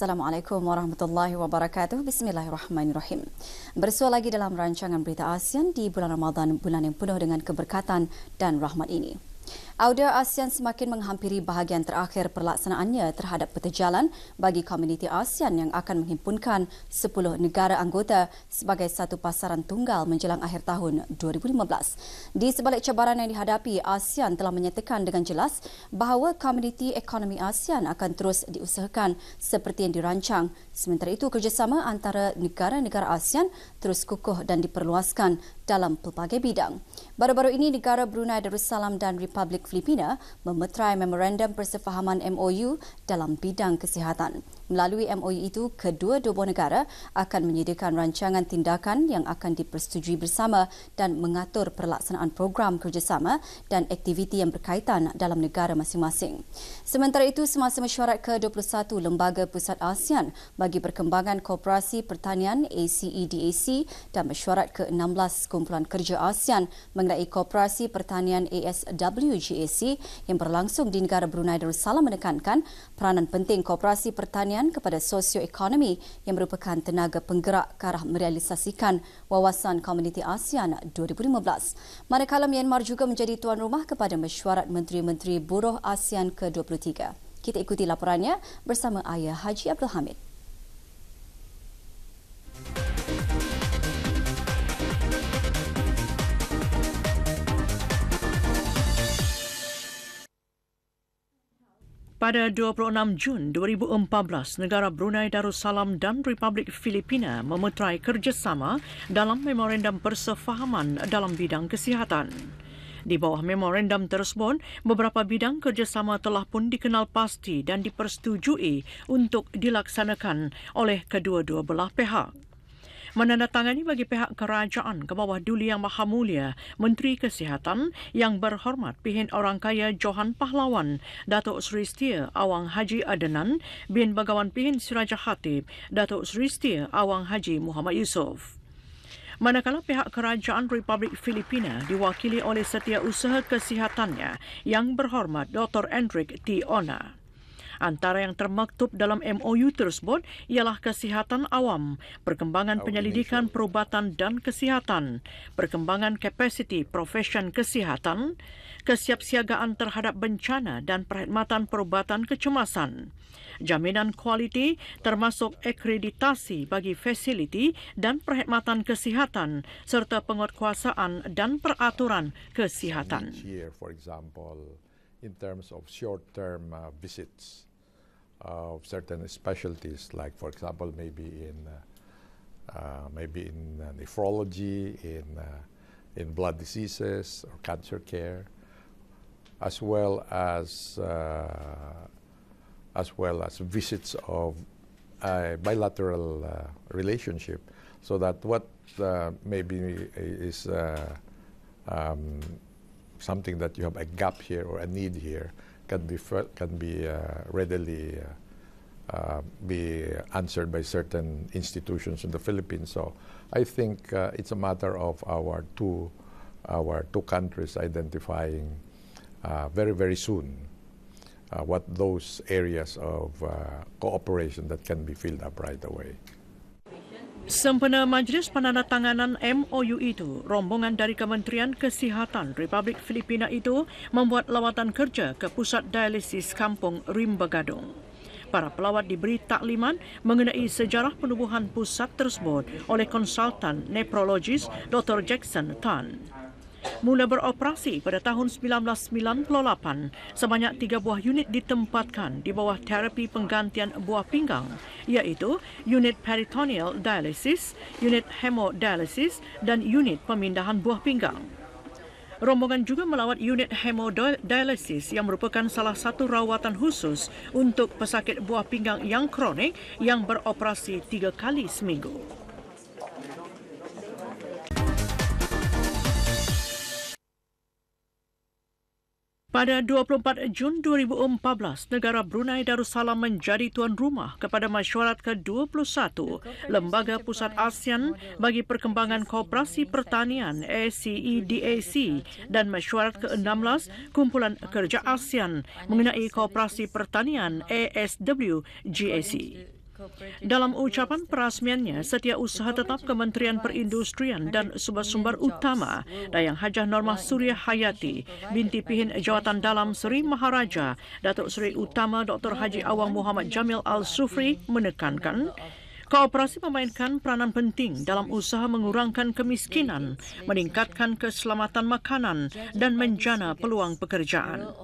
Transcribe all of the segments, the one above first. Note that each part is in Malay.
Assalamualaikum warahmatullahi wabarakatuh. Bismillahirrahmanirrahim. Bersua lagi dalam rancangan berita ASEAN di bulan Ramadan, bulan yang penuh dengan keberkatan dan rahmat ini. Audio ASEAN semakin menghampiri bahagian terakhir perlaksanaannya terhadap peta jalan bagi komuniti ASEAN yang akan menghimpunkan 10 negara anggota sebagai satu pasaran tunggal menjelang akhir tahun 2015. Di sebalik cabaran yang dihadapi, ASEAN telah menyatakan dengan jelas bahawa komuniti ekonomi ASEAN akan terus diusahakan seperti yang dirancang. Sementara itu, kerjasama antara negara-negara ASEAN terus kukuh dan diperluaskan dalam pelbagai bidang. Baru-baru ini negara Brunei Darussalam dan Republik Filipina memeterai memorandum persefahaman MOU dalam bidang kesihatan. Melalui MOU e itu, kedua-dua negara akan menyediakan rancangan tindakan yang akan dipersetujui bersama dan mengatur pelaksanaan program kerjasama dan aktiviti yang berkaitan dalam negara masing-masing. Sementara itu, semasa mesyuarat ke-21 Lembaga Pusat ASEAN bagi Perkembangan Kooperasi Pertanian ACEDAC e dan mesyuarat ke-16 Kumpulan Kerja ASEAN mengenai Kooperasi Pertanian ASWGAC yang berlangsung di negara Brunei Darussalam menekankan peranan penting Kooperasi Pertanian pendayagunaan kepada sosioekonomi yang merupakan tenaga penggerak ke arah merealisasikan wawasan komuniti ASEAN 2015. Manakala Myanmar juga menjadi tuan rumah kepada mesyuarat menteri-menteri buruh ASEAN ke-23. Kita ikuti laporannya bersama Ayah Haji Abdul Hamid. Pada 26 Jun 2014, negara Brunei Darussalam dan Republik Filipina memeterai kerjasama dalam memorandum persefahaman dalam bidang kesihatan. Di bawah memorandum tersebut, beberapa bidang kerjasama telah pun dikenal pasti dan dipersetujui untuk dilaksanakan oleh kedua-dua belah pihak menandatangani bagi pihak kerajaan ke bawah Duli Yang Maha Mulia, Menteri Kesihatan yang berhormat pihin orang kaya Johan Pahlawan, Datuk Seri Setia Awang Haji Adenan bin Bagawan Pihin Siraja Khatib, Datuk Seri Setia Awang Haji Muhammad Yusof. Manakala pihak Kerajaan Republik Filipina diwakili oleh setiausaha kesihatannya yang berhormat Dr. Hendrik T. Ona. Antara yang termaktub dalam MOU tersebut ialah kesihatan awam, perkembangan penyelidikan perubatan dan kesihatan, perkembangan kapasiti profesion kesihatan, kesiapsiagaan terhadap bencana dan perkhidmatan perubatan kecemasan. Jaminan kualiti termasuk akreditasi bagi fasiliti dan perkhidmatan kesihatan serta penguatkuasaan dan peraturan kesihatan. of certain specialties, like for example, maybe in uh, uh maybe in uh, nephrology, in uh, in blood diseases or cancer care, as well as as well as visits of a bilateral relationship, so that what maybe is um, something that you have a gap here or a need here can be can be uh, readily uh, uh, be answered by certain institutions in the Philippines. So I think it's a matter of our two our two countries identifying very very soon what those areas of cooperation that can be filled up right away. Sempena Majlis Penandatanganan MOU itu, rombongan dari Kementerian Kesihatan Republik Filipina itu membuat lawatan kerja ke Pusat Dialisis Kampung Rimba Rimbegadong. Para pelawat diberi taklimat mengenai sejarah penubuhan pusat tersebut oleh konsultan nefrologis Dr. Jackson Tan. Mula beroperasi pada tahun 1998, sebanyak tiga buah unit ditempatkan di bawah terapi penggantian buah pinggang iaitu unit peritoneal dialysis, unit hemodialysis dan unit pemindahan buah pinggang. Rombongan juga melawat unit hemodialisis yang merupakan salah satu rawatan khusus untuk pesakit buah pinggang yang kronik yang beroperasi tiga kali seminggu. Pada 24 Jun 2014, negara Brunei Darussalam menjadi tuan rumah kepada mesyuarat ke-21 Lembaga Pusat ASEAN bagi Perkembangan Kooperasi Pertanian ACEDAC e dan mesyuarat ke-16 Kumpulan Kerja ASEAN mengenai Kooperasi Pertanian ASWGAC. Dalam ucapan perasmiannya, setia usaha tetap Kementerian Perindustrian dan sumber-sumber utama Dayang Hajah Normah Surya Hayati, binti Pihin Jawatan Dalam Seri Maharaja, Datuk Seri Utama Dr. Haji Awang Muhammad Jamil Al-Sufri menekankan Kooperasi memainkan peranan penting dalam usaha mengurangkan kemiskinan, meningkatkan keselamatan makanan, dan menjana peluang pekerjaan.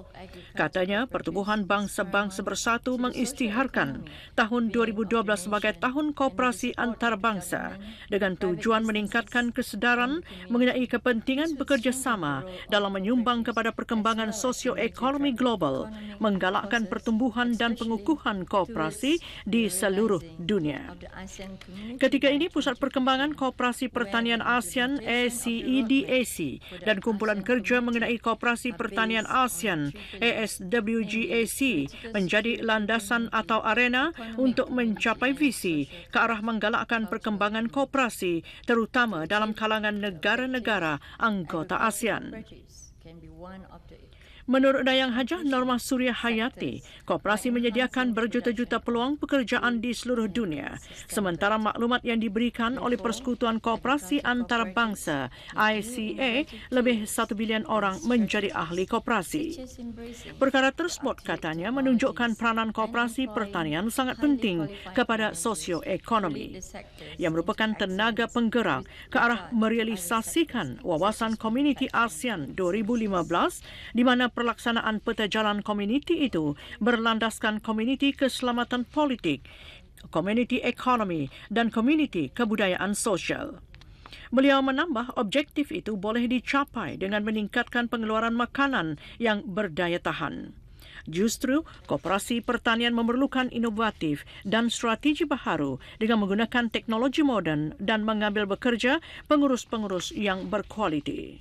Katanya, pertumbuhan bangsa-bangsa bersatu mengistiharkan tahun 2012 sebagai tahun kooperasi antarbangsa dengan tujuan meningkatkan kesedaran mengenai kepentingan bekerjasama dalam menyumbang kepada perkembangan sosioekonomi global, menggalakkan pertumbuhan dan pengukuhan kooperasi di seluruh dunia. Ketika ini, Pusat Perkembangan Kooperasi Pertanian ASEAN, ACEDAC, dan Kumpulan Kerja Mengenai Kooperasi Pertanian ASEAN, ASWGAC, menjadi landasan atau arena untuk mencapai visi ke arah menggalakkan perkembangan kooperasi, terutama dalam kalangan negara-negara anggota ASEAN. Menurut Dayang Hajah Norma Surya Hayati, kooperasi menyediakan berjuta-juta peluang pekerjaan di seluruh dunia. Sementara maklumat yang diberikan oleh Persekutuan Kooperasi Antarabangsa, ICA, lebih 1 bilion orang menjadi ahli kooperasi. Perkara tersebut katanya menunjukkan peranan kooperasi pertanian sangat penting kepada sosioekonomi yang merupakan tenaga penggerak ke arah merealisasikan wawasan komuniti ASEAN 2015 di mana pelaksanaan peta jalan komuniti itu berlandaskan komuniti keselamatan politik, komuniti ekonomi dan komuniti kebudayaan sosial. Beliau menambah objektif itu boleh dicapai dengan meningkatkan pengeluaran makanan yang berdaya tahan. Justru, koperasi pertanian memerlukan inovatif dan strategi baharu dengan menggunakan teknologi moden dan mengambil bekerja pengurus-pengurus yang berkualiti.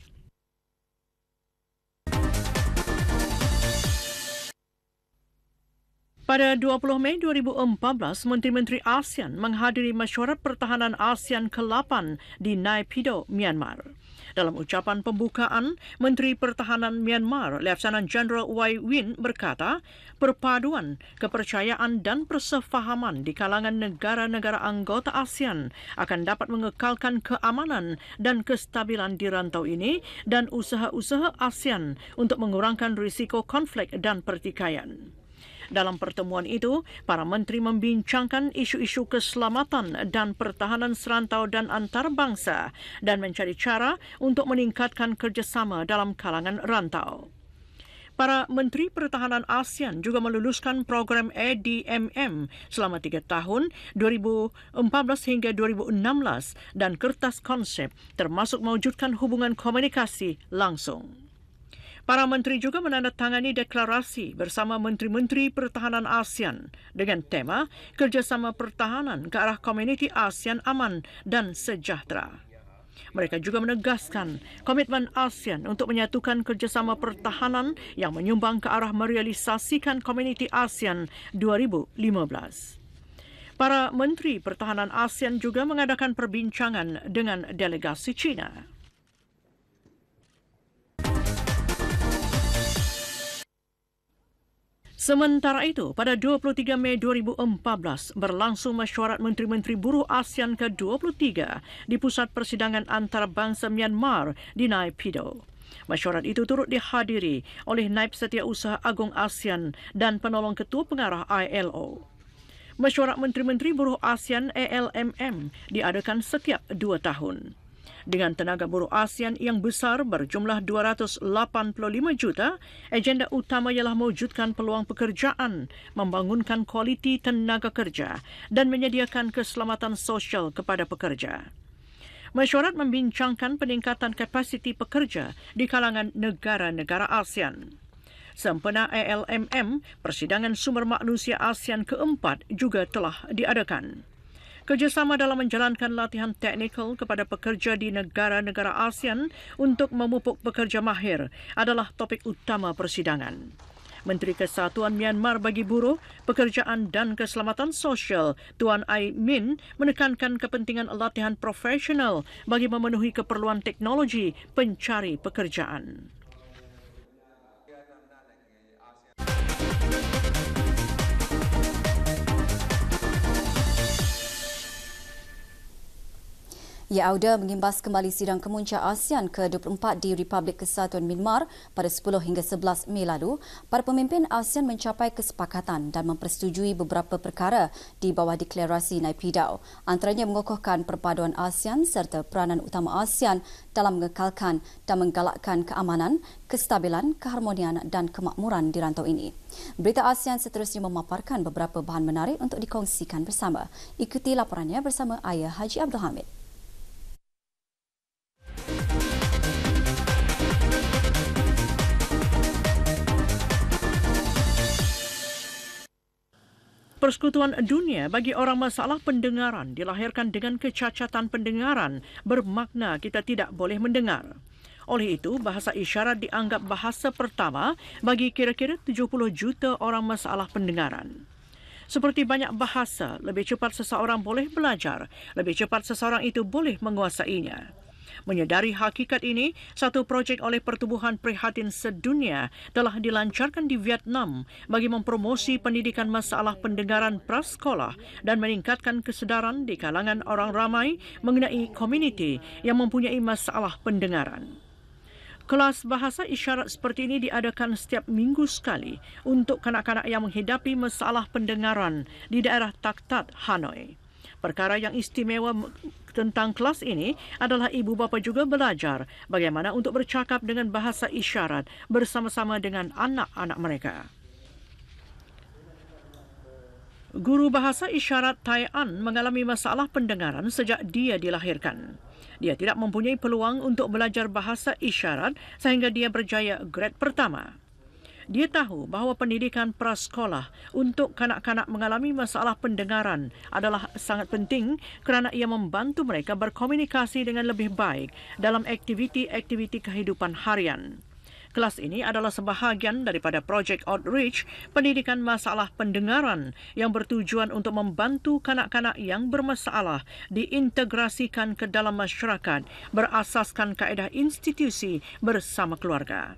Pada 20 Mei 2014, menteri-menteri ASEAN menghadiri mesyuarat pertahanan ASEAN ke-8 di Naypyidaw, Myanmar. Dalam ucapan pembukaan, Menteri Pertahanan Myanmar, Letnan General Wai Win berkata, perpaduan, kepercayaan dan persefahaman di kalangan negara-negara anggota ASEAN akan dapat mengekalkan keamanan dan kestabilan di rantau ini dan usaha-usaha ASEAN untuk mengurangkan risiko konflik dan pertikaian. Dalam pertemuan itu, para menteri membincangkan isu-isu keselamatan dan pertahanan serantau dan antarabangsa dan mencari cara untuk meningkatkan kerjasama dalam kalangan rantau. Para Menteri Pertahanan ASEAN juga meluluskan program ADMM selama tiga tahun 2014 hingga 2016 dan kertas konsep termasuk mewujudkan hubungan komunikasi langsung. Para menteri juga menandatangani deklarasi bersama menteri-menteri pertahanan ASEAN dengan tema kerjasama pertahanan ke arah komuniti ASEAN aman dan sejahtera. Mereka juga menegaskan komitmen ASEAN untuk menyatukan kerjasama pertahanan yang menyumbang ke arah merealisasikan komuniti ASEAN 2015. Para menteri pertahanan ASEAN juga mengadakan perbincangan dengan delegasi China. Sementara itu, pada 23 Mei 2014 berlangsung mesyuarat menteri-menteri buruh ASEAN ke-23 di pusat persidangan antarabangsa Myanmar di Naipido. Mesyuarat itu turut dihadiri oleh Naib Setiausaha Agung ASEAN dan Penolong Ketua Pengarah ILO. Mesyuarat menteri-menteri buruh ASEAN ALMM diadakan setiap dua tahun. Dengan tenaga buruh ASEAN yang besar berjumlah 285 juta, agenda utama ialah mewujudkan peluang pekerjaan, membangunkan kualiti tenaga kerja dan menyediakan keselamatan sosial kepada pekerja. Mesyuarat membincangkan peningkatan kapasiti pekerja di kalangan negara-negara ASEAN. Sempena ALMM, persidangan sumber manusia ASEAN keempat juga telah diadakan. Kerjasama dalam menjalankan latihan teknikal kepada pekerja di negara-negara ASEAN untuk memupuk pekerja mahir adalah topik utama persidangan. Menteri Kesatuan Myanmar bagi Buruh, Pekerjaan dan Keselamatan Sosial Tuan Ai Min menekankan kepentingan latihan profesional bagi memenuhi keperluan teknologi pencari pekerjaan. Ia Auda mengimbas kembali sidang kemuncak ASEAN ke-24 di Republik Kesatuan Myanmar pada 10 hingga 11 Mei lalu, para pemimpin ASEAN mencapai kesepakatan dan mempersetujui beberapa perkara di bawah deklarasi Naipidau, antaranya mengukuhkan perpaduan ASEAN serta peranan utama ASEAN dalam mengekalkan dan menggalakkan keamanan, kestabilan, keharmonian dan kemakmuran di rantau ini. Berita ASEAN seterusnya memaparkan beberapa bahan menarik untuk dikongsikan bersama. Ikuti laporannya bersama Ayah Haji Abdul Hamid. persekutuan dunia bagi orang masalah pendengaran dilahirkan dengan kecacatan pendengaran bermakna kita tidak boleh mendengar. Oleh itu, bahasa isyarat dianggap bahasa pertama bagi kira-kira 70 juta orang masalah pendengaran. Seperti banyak bahasa, lebih cepat seseorang boleh belajar, lebih cepat seseorang itu boleh menguasainya. Menyedari hakikat ini, satu projek oleh Pertubuhan Prihatin Sedunia telah dilancarkan di Vietnam bagi mempromosi pendidikan masalah pendengaran prasekolah dan meningkatkan kesedaran di kalangan orang ramai mengenai komuniti yang mempunyai masalah pendengaran. Kelas bahasa isyarat seperti ini diadakan setiap minggu sekali untuk kanak-kanak yang menghadapi masalah pendengaran di daerah Taktat, Hanoi. Perkara yang istimewa tentang kelas ini adalah ibu bapa juga belajar bagaimana untuk bercakap dengan bahasa isyarat bersama-sama dengan anak-anak mereka. Guru bahasa isyarat Tai An mengalami masalah pendengaran sejak dia dilahirkan. Dia tidak mempunyai peluang untuk belajar bahasa isyarat sehingga dia berjaya grade pertama. Dia tahu bahawa pendidikan prasekolah untuk kanak-kanak mengalami masalah pendengaran adalah sangat penting kerana ia membantu mereka berkomunikasi dengan lebih baik dalam aktiviti-aktiviti kehidupan harian. Kelas ini adalah sebahagian daripada projek outreach pendidikan masalah pendengaran yang bertujuan untuk membantu kanak-kanak yang bermasalah diintegrasikan ke dalam masyarakat berasaskan kaedah institusi bersama keluarga.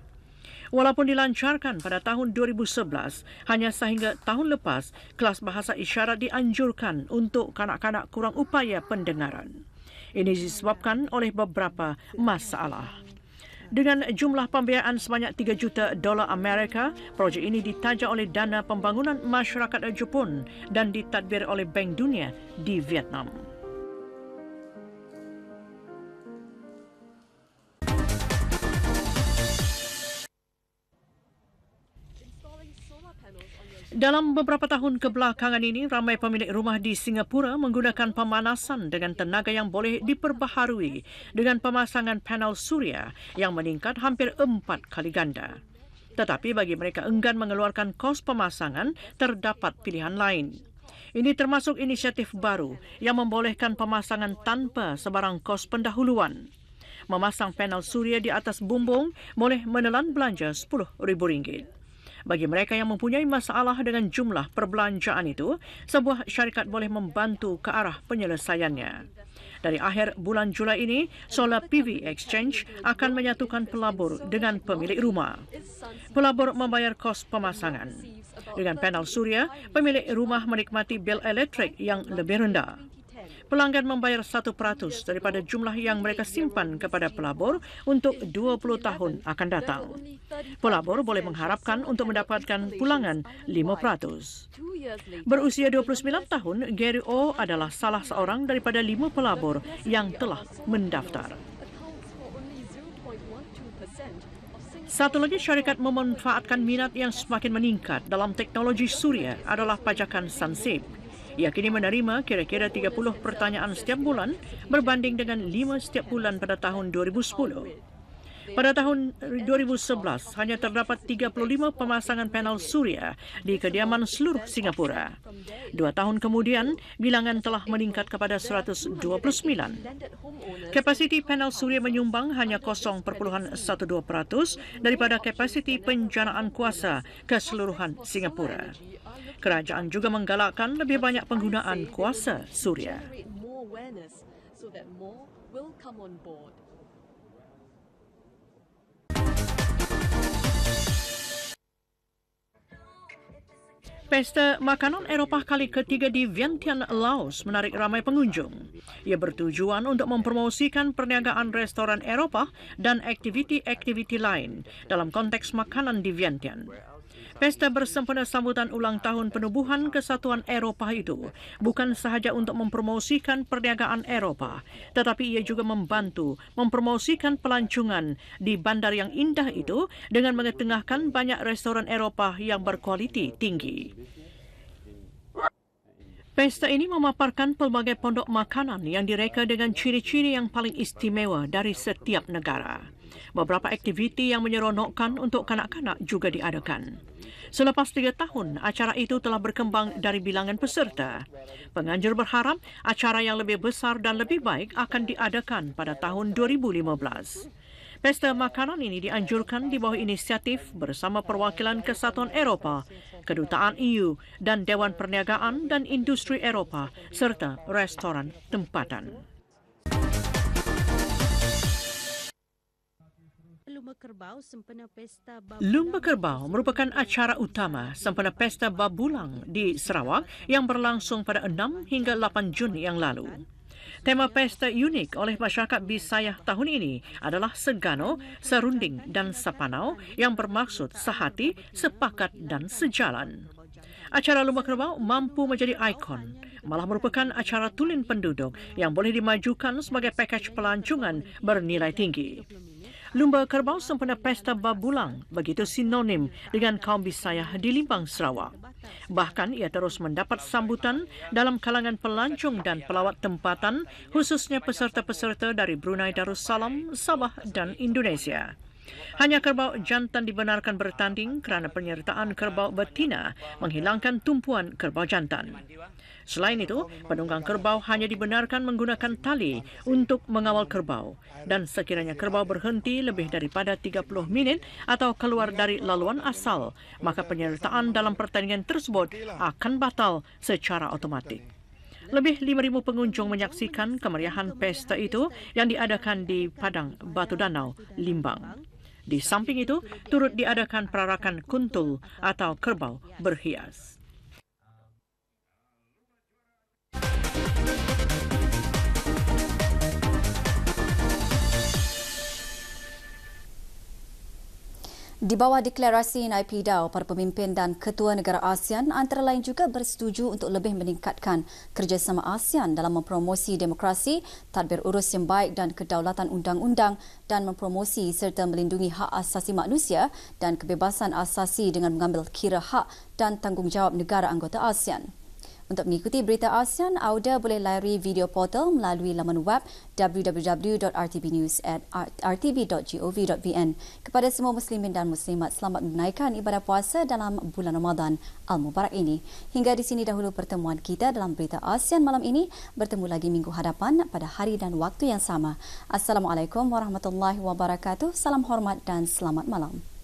Walaupun dilancarkan pada tahun 2011, hanya sehingga tahun lepas, kelas bahasa isyarat dianjurkan untuk kanak-kanak kurang upaya pendengaran. Ini disebabkan oleh beberapa masalah. Dengan jumlah pembiayaan sebanyak 3 juta dolar Amerika, projek ini ditaja oleh Dana Pembangunan Masyarakat Jepun dan ditadbir oleh Bank Dunia di Vietnam. Dalam beberapa tahun kebelakangan ini, ramai pemilik rumah di Singapura menggunakan pemanasan dengan tenaga yang boleh diperbaharui dengan pemasangan panel surya yang meningkat hampir empat kali ganda. Tetapi bagi mereka enggan mengeluarkan kos pemasangan, terdapat pilihan lain. Ini termasuk inisiatif baru yang membolehkan pemasangan tanpa sebarang kos pendahuluan. Memasang panel surya di atas bumbung boleh menelan belanja RM10,000. Bagi mereka yang mempunyai masalah dengan jumlah perbelanjaan itu, sebuah syarikat boleh membantu ke arah penyelesaiannya. Dari akhir bulan Julai ini, Solar PV Exchange akan menyatukan pelabur dengan pemilik rumah. Pelabur membayar kos pemasangan. Dengan panel surya, pemilik rumah menikmati bil elektrik yang lebih rendah pelanggan membayar 1% daripada jumlah yang mereka simpan kepada pelabur untuk 20 tahun akan datang. Pelabur boleh mengharapkan untuk mendapatkan pulangan 5%. Berusia 29 tahun, Gary O adalah salah seorang daripada lima pelabur yang telah mendaftar. Satu lagi syarikat memanfaatkan minat yang semakin meningkat dalam teknologi suria adalah pajakan Sunsafe. Ia kini menerima kira-kira 30 pertanyaan setiap bulan berbanding dengan 5 setiap bulan pada tahun 2010. Pada tahun 2011, hanya terdapat 35 pemasangan panel surya di kediaman seluruh Singapura. Dua tahun kemudian, bilangan telah meningkat kepada 129. Kapasiti panel surya menyumbang hanya 0.12% daripada kapasiti penjanaan kuasa keseluruhan Singapura. Kerajaan juga menggalakkan lebih banyak penggunaan kuasa suria. Pesta makanan Eropah kali ketiga di Vientiane, Laos menarik ramai pengunjung. Ia bertujuan untuk mempromosikan perniagaan restoran Eropah dan aktiviti-aktiviti lain dalam konteks makanan di Vientiane. Pesta bersempena sambutan ulang tahun penubuhan Kesatuan Eropah itu bukan sahaja untuk mempromosikan perniagaan Eropah, tetapi ia juga membantu mempromosikan pelancongan di bandar yang indah itu dengan mengetengahkan banyak restoran Eropah yang berkualiti tinggi. Pesta ini memaparkan pelbagai pondok makanan yang direka dengan ciri-ciri yang paling istimewa dari setiap negara. Beberapa aktiviti yang menyeronokkan untuk kanak-kanak juga diadakan. Selepas tiga tahun, acara itu telah berkembang dari bilangan peserta. Penganjur berharap acara yang lebih besar dan lebih baik akan diadakan pada tahun 2015. Pesta makanan ini dianjurkan di bawah inisiatif bersama perwakilan Kesatuan Eropah, Kedutaan EU dan Dewan Perniagaan dan Industri Eropah serta restoran tempatan. Lumba Kerbau merupakan acara utama sempena Pesta Babulang di Sarawak yang berlangsung pada 6 hingga 8 Jun yang lalu. Tema pesta unik oleh masyarakat Bisaya tahun ini adalah Segano, Serunding dan Sapanau yang bermaksud sehati, sepakat dan sejalan. Acara Lumba Kerbau mampu menjadi ikon, malah merupakan acara tulen penduduk yang boleh dimajukan sebagai pakej pelancongan bernilai tinggi. Lumba kerbau sempena pesta babulang, begitu sinonim dengan kaum Bisayah di Limbang, Sarawak. Bahkan ia terus mendapat sambutan dalam kalangan pelancong dan pelawat tempatan, khususnya peserta-peserta dari Brunei Darussalam, Sabah dan Indonesia. Hanya kerbau jantan dibenarkan bertanding kerana penyertaan kerbau betina menghilangkan tumpuan kerbau jantan. Selain itu, penunggang kerbau hanya dibenarkan menggunakan tali untuk mengawal kerbau. Dan sekiranya kerbau berhenti lebih daripada 30 minit atau keluar dari laluan asal, maka penyertaan dalam pertandingan tersebut akan batal secara otomatik. Lebih 5,000 pengunjung menyaksikan kemeriahan pesta itu yang diadakan di Padang Batu Danau, Limbang. Di samping itu, turut diadakan perarakan kuntul atau kerbau berhias. Di bawah deklarasi NIPDAO, para pemimpin dan ketua negara ASEAN antara lain juga bersetuju untuk lebih meningkatkan kerjasama ASEAN dalam mempromosi demokrasi, tadbir urus yang baik dan kedaulatan undang-undang dan mempromosi serta melindungi hak asasi manusia dan kebebasan asasi dengan mengambil kira hak dan tanggungjawab negara anggota ASEAN. Untuk mengikuti berita ASEAN, Auda boleh layari video portal melalui laman web www.rtbnews.rtb.gov.vn. Kepada semua muslimin dan muslimat, selamat menunaikan ibadah puasa dalam bulan Ramadan Al-Mubarak ini. Hingga di sini dahulu pertemuan kita dalam berita ASEAN malam ini. Bertemu lagi minggu hadapan pada hari dan waktu yang sama. Assalamualaikum warahmatullahi wabarakatuh. Salam hormat dan selamat malam.